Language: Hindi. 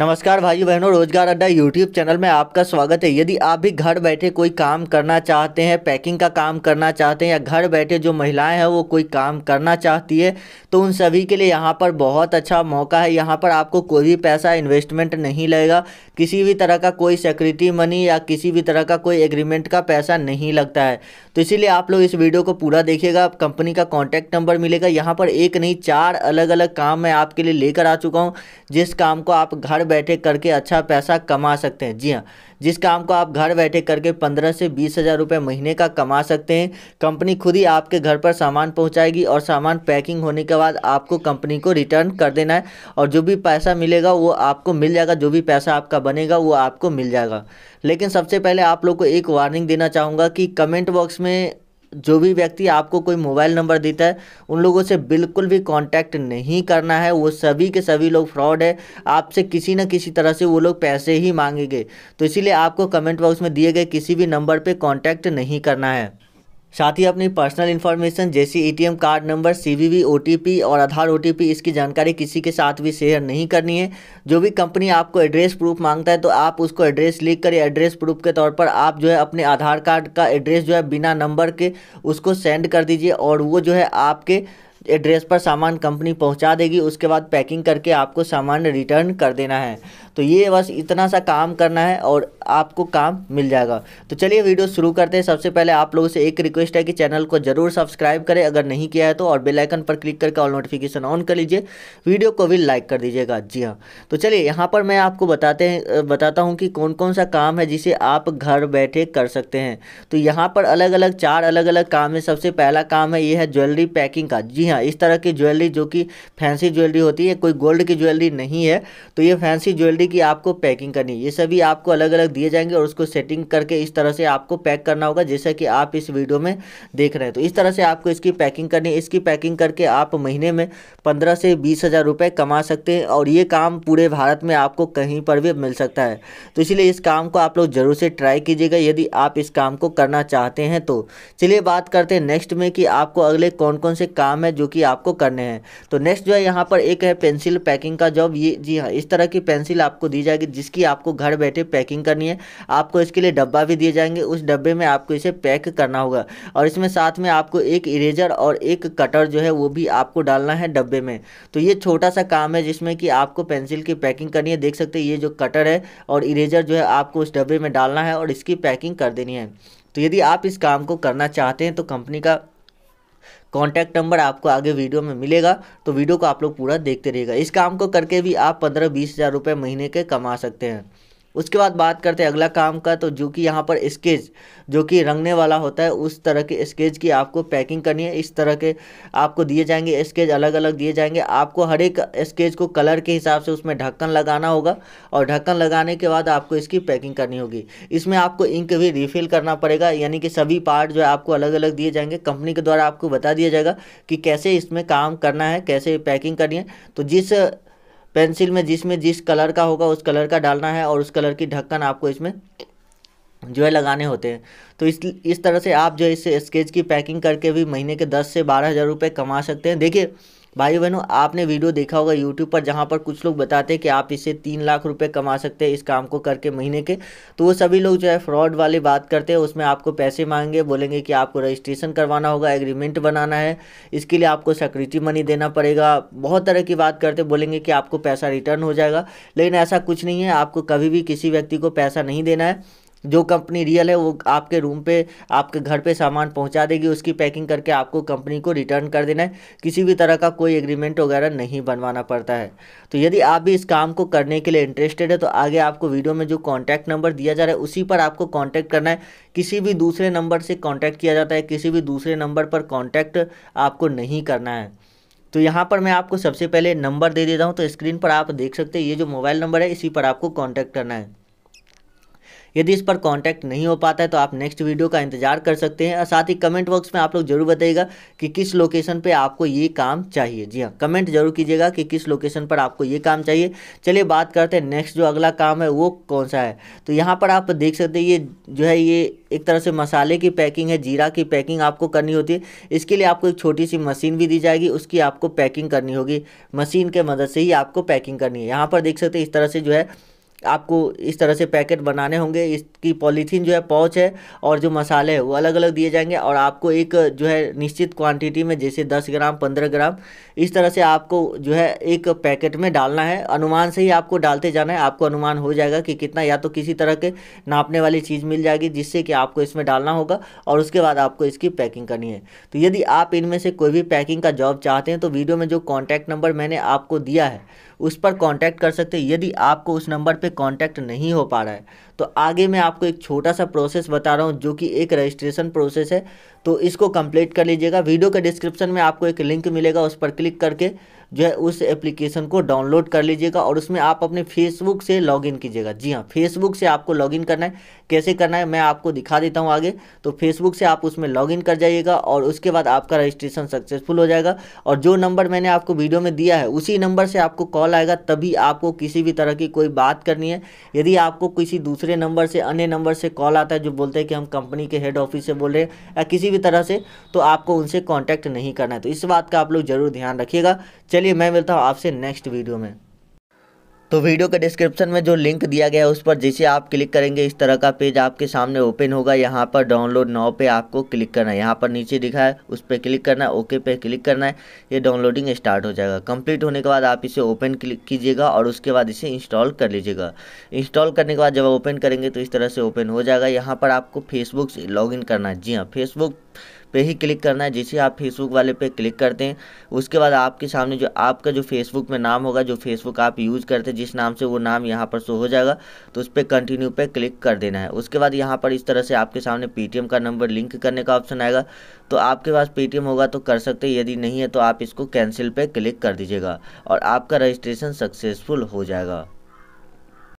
नमस्कार भाई बहनों रोजगार अड्डा यूट्यूब चैनल में आपका स्वागत है यदि आप भी घर बैठे कोई काम करना चाहते हैं पैकिंग का काम करना चाहते हैं या घर बैठे जो महिलाएं हैं वो कोई काम करना चाहती है तो उन सभी के लिए यहाँ पर बहुत अच्छा मौका है यहाँ पर आपको कोई भी पैसा इन्वेस्टमेंट नहीं लगेगा किसी भी तरह का कोई सिक्योरिटी मनी या किसी भी तरह का कोई एग्रीमेंट का पैसा नहीं लगता है तो इसीलिए आप लोग इस वीडियो को पूरा देखिएगा कंपनी का कॉन्टैक्ट नंबर मिलेगा यहाँ पर एक नहीं चार अलग अलग काम मैं आपके लिए लेकर आ चुका हूँ जिस काम को आप घर बैठे करके अच्छा पैसा कमा सकते हैं जी हाँ जिस काम को आप घर बैठे करके पंद्रह से बीस हज़ार रुपये महीने का कमा सकते हैं कंपनी खुद ही आपके घर पर सामान पहुंचाएगी और सामान पैकिंग होने के बाद आपको कंपनी को रिटर्न कर देना है और जो भी पैसा मिलेगा वो आपको मिल जाएगा जो भी पैसा आपका बनेगा वो आपको मिल जाएगा लेकिन सबसे पहले आप लोग को एक वार्निंग देना चाहूँगा कि कमेंट बॉक्स में जो भी व्यक्ति आपको कोई मोबाइल नंबर देता है उन लोगों से बिल्कुल भी कांटेक्ट नहीं करना है वो सभी के सभी लोग फ्रॉड है आपसे किसी न किसी तरह से वो लोग पैसे ही मांगेंगे तो इसीलिए आपको कमेंट बॉक्स में दिए गए किसी भी नंबर पर कांटेक्ट नहीं करना है साथ ही अपनी पर्सनल इन्फॉर्मेशन जैसे ATM card number CVV OTP और आधार ओटीपी इसकी जानकारी किसी के साथ भी शेयर नहीं करनी है जो भी कंपनी आपको एड्रेस प्रूफ मांगता है तो आप उसको एड्रेस लिख कर एड्रेस प्रूफ के तौर पर आप जो है अपने आधार कार्ड का एड्रेस जो है बिना नंबर के उसको सेंड कर दीजिए और वो जो है आपके एड्रेस पर सामान कंपनी पहुंचा देगी उसके बाद पैकिंग करके आपको सामान रिटर्न कर देना है तो ये बस इतना सा काम करना है और आपको काम मिल जाएगा तो चलिए वीडियो शुरू करते हैं सबसे पहले आप लोगों से एक रिक्वेस्ट है कि चैनल को ज़रूर सब्सक्राइब करें अगर नहीं किया है तो और बेलाइकन पर क्लिक करके ऑल नोटिफिकेशन ऑन कर लीजिए वीडियो को भी लाइक कर दीजिएगा जी हाँ तो चलिए यहाँ पर मैं आपको बताते हैं बताता हूँ कि कौन कौन सा काम है जिसे आप घर बैठे कर सकते हैं तो यहाँ पर अलग अलग चार अलग अलग काम है सबसे पहला काम है ये है ज्वेलरी पैकिंग का जी हाँ इस तरह की ज्वेलरी जो कि फैंसी ज्वेलरी होती है कोई गोल्ड की ज्वेलरी नहीं है तो ये फैंसी ज्वेलरी की आपको पैकिंग करनी है ये सभी आपको अलग अलग दिए जाएंगे और उसको सेटिंग करके इस तरह से आपको पैक करना होगा जैसा कि आप इस वीडियो में देख रहे हैं तो इस तरह से आपको इसकी पैकिंग करनी है इसकी पैकिंग करके आप महीने में पंद्रह से बीस हज़ार रुपये कमा सकते हैं और ये काम पूरे भारत में आपको कहीं पर भी मिल सकता है तो इसलिए इस काम को आप लोग ज़रूर से ट्राई कीजिएगा यदि आप इस काम को करना चाहते हैं तो चलिए बात करते हैं नेक्स्ट में कि आपको अगले कौन कौन से काम है जो कि आपको करने हैं तो नेक्स्ट जो है यहाँ पर एक है पेंसिल पैकिंग का जॉब ये जी हाँ इस तरह की पेंसिल आपको दी जाएगी जिसकी आपको घर बैठे पैकिंग करनी है आपको इसके लिए डब्बा भी दिए जाएंगे उस डब्बे में आपको इसे पैक करना होगा और इसमें साथ में आपको एक इरेजर और एक कटर जो है वो भी आपको डालना है डब्बे में तो ये छोटा सा काम है जिसमें कि आपको पेंसिल की पैकिंग करनी है देख सकते हैं ये जो कटर है और इरेजर जो है आपको उस डब्बे में डालना है और इसकी पैकिंग कर देनी है तो यदि आप इस काम को करना चाहते हैं तो कंपनी का कॉन्टैक्ट नंबर आपको आगे वीडियो में मिलेगा तो वीडियो को आप लोग पूरा देखते रहिएगा इस काम को करके भी आप पंद्रह बीस हज़ार रुपये महीने के कमा सकते हैं उसके बाद बात करते हैं अगला काम का तो जो कि यहाँ पर स्केच जो कि रंगने वाला होता है उस तरह के स्केच की आपको पैकिंग करनी है इस तरह के आपको दिए जाएंगे स्केच अलग अलग दिए जाएंगे आपको हर एक स्केच को कलर के हिसाब से उसमें ढक्कन लगाना होगा और ढक्कन लगाने के बाद आपको इसकी पैकिंग करनी होगी इसमें आपको इंक भी रिफिल करना पड़ेगा यानी कि सभी पार्ट जो है आपको अलग अलग दिए जाएंगे कंपनी के द्वारा आपको बता दिया जाएगा कि कैसे इसमें काम करना है कैसे पैकिंग करनी है तो जिस पेंसिल में जिसमें जिस कलर का होगा उस कलर का डालना है और उस कलर की ढक्कन आपको इसमें जो है लगाने होते हैं तो इस इस तरह से आप जो इस स्केच की पैकिंग करके भी महीने के दस से बारह हज़ार रुपये कमा सकते हैं देखिए भाई बहनों आपने वीडियो देखा होगा यूट्यूब पर जहाँ पर कुछ लोग बताते हैं कि आप इससे तीन लाख रुपये कमा सकते हैं इस काम को करके महीने के तो वो सभी लोग जो है फ्रॉड वाली बात करते हैं उसमें आपको पैसे मांगेंगे बोलेंगे कि आपको रजिस्ट्रेशन करवाना होगा एग्रीमेंट बनाना है इसके लिए आपको सिक्योरिटी मनी देना पड़ेगा बहुत तरह की बात करते बोलेंगे कि आपको पैसा रिटर्न हो जाएगा लेकिन ऐसा कुछ नहीं है आपको कभी भी किसी व्यक्ति को पैसा नहीं देना है जो कंपनी रियल है वो आपके रूम पे आपके घर पे सामान पहुंचा देगी उसकी पैकिंग करके आपको कंपनी को रिटर्न कर देना है किसी भी तरह का कोई एग्रीमेंट वगैरह नहीं बनवाना पड़ता है तो यदि आप भी इस काम को करने के लिए इंटरेस्टेड है तो आगे आपको वीडियो में जो कॉन्टैक्ट नंबर दिया जा रहा है उसी पर आपको कॉन्टैक्ट करना है किसी भी दूसरे नंबर से कॉन्टैक्ट किया जाता है किसी भी दूसरे नंबर पर कॉन्टैक्ट आपको नहीं करना है तो यहाँ पर मैं आपको सबसे पहले नंबर दे देता हूँ तो स्क्रीन पर आप देख सकते हैं ये जो मोबाइल नंबर है इसी पर आपको कॉन्टैक्ट करना है यदि इस पर कॉन्टैक्ट नहीं हो पाता है तो आप नेक्स्ट वीडियो का इंतजार कर सकते हैं और साथ ही कमेंट बॉक्स में आप लोग जरूर बताइएगा कि किस लोकेशन पर आपको ये काम चाहिए जी हाँ कमेंट जरूर कीजिएगा कि किस लोकेशन पर आपको ये काम चाहिए चलिए बात करते हैं नेक्स्ट जो अगला काम है वो कौन सा है तो यहाँ पर आप देख सकते हैं ये जो है ये एक तरह से मसाले की पैकिंग है जीरा की पैकिंग आपको करनी होती है इसके लिए आपको एक छोटी सी मशीन भी दी जाएगी उसकी आपको पैकिंग करनी होगी मशीन के मदद से ही आपको पैकिंग करनी है यहाँ पर देख सकते हैं इस तरह से जो है आपको इस तरह से पैकेट बनाने होंगे इसकी पॉलीथीन जो है पाउच है और जो मसाले हैं वो अलग अलग दिए जाएंगे और आपको एक जो है निश्चित क्वांटिटी में जैसे दस ग्राम पंद्रह ग्राम इस तरह से आपको जो है एक पैकेट में डालना है अनुमान से ही आपको डालते जाना है आपको अनुमान हो जाएगा कि कितना या तो किसी तरह के नापने वाली चीज़ मिल जाएगी जिससे कि आपको इसमें डालना होगा और उसके बाद आपको इसकी पैकिंग करनी है तो यदि आप इनमें से कोई भी पैकिंग का जॉब चाहते हैं तो वीडियो में जो कॉन्टैक्ट नंबर मैंने आपको दिया है उस पर कांटेक्ट कर सकते हैं यदि आपको उस नंबर पे कांटेक्ट नहीं हो पा रहा है तो आगे मैं आपको एक छोटा सा प्रोसेस बता रहा हूँ जो कि एक रजिस्ट्रेशन प्रोसेस है तो इसको कंप्लीट कर लीजिएगा वीडियो के डिस्क्रिप्शन में आपको एक लिंक मिलेगा उस पर क्लिक करके जो है उस एप्लीकेशन को डाउनलोड कर लीजिएगा और उसमें आप अपने फेसबुक से लॉगिन कीजिएगा जी हाँ फेसबुक से आपको लॉगिन करना है कैसे करना है मैं आपको दिखा देता हूँ आगे तो फेसबुक से आप उसमें लॉगिन कर जाइएगा और उसके बाद आपका रजिस्ट्रेशन सक्सेसफुल हो जाएगा और जो नंबर मैंने आपको वीडियो में दिया है उसी नंबर से आपको कॉल आएगा तभी आपको किसी भी तरह की कोई बात करनी है यदि आपको किसी दूसरे नंबर से अन्य नंबर से कॉल आता है जो बोलते हैं कि हम कंपनी के हेड ऑफिस से बोल रहे हैं या किसी भी तरह से तो आपको उनसे कॉन्टैक्ट नहीं करना है तो इस बात का आप लोग ज़रूर ध्यान रखिएगा चलिए मैं मिलता हूँ आपसे नेक्स्ट वीडियो में तो वीडियो के डिस्क्रिप्शन में जो लिंक दिया गया है उस पर जैसे आप क्लिक करेंगे इस तरह का पेज आपके सामने ओपन होगा यहाँ पर डाउनलोड नाव पे आपको क्लिक करना है यहाँ पर नीचे दिखा है उस पर क्लिक करना है ओके पे क्लिक करना है ये डाउनलोडिंग स्टार्ट हो जाएगा कंप्लीट होने के बाद आप इसे ओपन क्लिक कीजिएगा और उसके बाद इसे इंस्टॉल कर लीजिएगा इंस्टॉल करने के बाद जब ओपन करेंगे तो इस तरह से ओपन हो जाएगा यहाँ पर आपको फेसबुक से लॉग करना है जी हाँ फेसबुक पे ही क्लिक करना है जैसे आप फेसबुक वाले पे क्लिक करते हैं उसके बाद आपके सामने जो आपका जो फेसबुक में नाम होगा जो फेसबुक आप यूज़ करते हैं जिस नाम से वो नाम यहाँ पर शो हो जाएगा तो उस पर कंटिन्यू पे क्लिक कर देना है उसके बाद यहाँ पर इस तरह से आपके सामने पेटीएम का नंबर लिंक करने का ऑप्शन आएगा तो आपके पास पेटीएम होगा तो कर सकते यदि नहीं है तो आप इसको कैंसिल पर क्लिक कर दीजिएगा और आपका रजिस्ट्रेशन सक्सेसफुल हो जाएगा